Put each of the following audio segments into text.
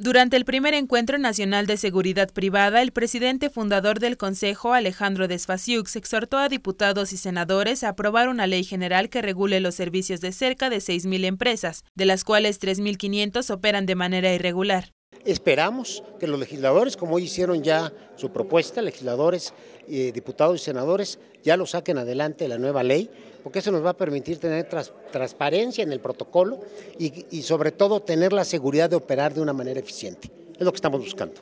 Durante el primer encuentro nacional de seguridad privada, el presidente fundador del Consejo, Alejandro Desfasiux, exhortó a diputados y senadores a aprobar una ley general que regule los servicios de cerca de 6.000 empresas, de las cuales 3.500 operan de manera irregular. Esperamos que los legisladores, como hicieron ya su propuesta, legisladores, eh, diputados y senadores, ya lo saquen adelante la nueva ley, porque eso nos va a permitir tener transparencia en el protocolo y sobre todo tener la seguridad de operar de una manera eficiente. Es lo que estamos buscando.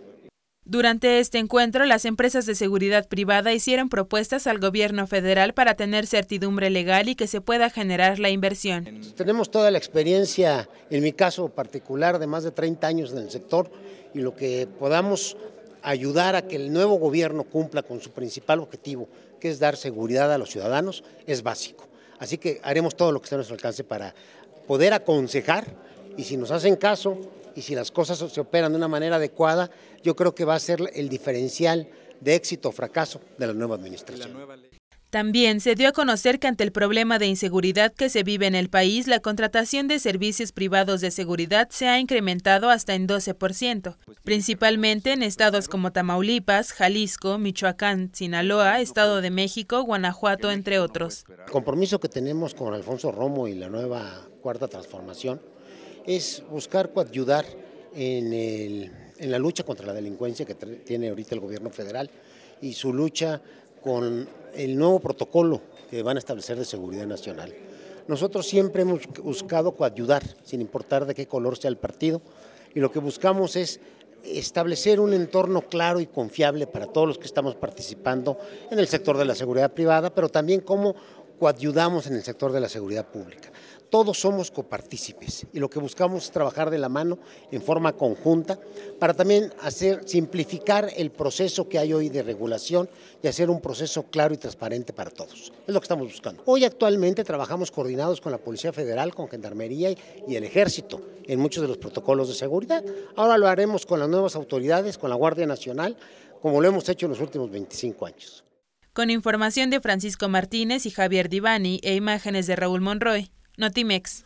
Durante este encuentro, las empresas de seguridad privada hicieron propuestas al gobierno federal para tener certidumbre legal y que se pueda generar la inversión. Tenemos toda la experiencia, en mi caso particular, de más de 30 años en el sector y lo que podamos ayudar a que el nuevo gobierno cumpla con su principal objetivo, que es dar seguridad a los ciudadanos, es básico. Así que haremos todo lo que esté a nuestro alcance para poder aconsejar y si nos hacen caso, y si las cosas se operan de una manera adecuada, yo creo que va a ser el diferencial de éxito o fracaso de la nueva administración. También se dio a conocer que ante el problema de inseguridad que se vive en el país, la contratación de servicios privados de seguridad se ha incrementado hasta en 12%, principalmente en estados como Tamaulipas, Jalisco, Michoacán, Sinaloa, Estado de México, Guanajuato, entre otros. El compromiso que tenemos con Alfonso Romo y la nueva cuarta transformación es buscar coadyudar en, la lucha contra la delincuencia que tiene ahorita el gobierno federal y su lucha con el nuevo protocolo que van a establecer de seguridad nacional. Nosotros siempre hemos buscado coadyudar, sin importar de qué color sea el partido, y lo que buscamos es establecer un entorno claro y confiable para todos los que estamos participando en el sector de la seguridad privada, pero también como coadyudamos en el sector de la seguridad pública. Todos somos copartícipes y lo que buscamos es trabajar de la mano en forma conjunta para también hacer, simplificar el proceso que hay hoy de regulación y hacer un proceso claro y transparente para todos. Es lo que estamos buscando. Hoy actualmente trabajamos coordinados con la Policía Federal, con Gendarmería y el Ejército en muchos de los protocolos de seguridad. Ahora lo haremos con las nuevas autoridades, con la Guardia Nacional, como lo hemos hecho en los últimos 25 años. Con información de Francisco Martínez y Javier Divani e imágenes de Raúl Monroy, Notimex.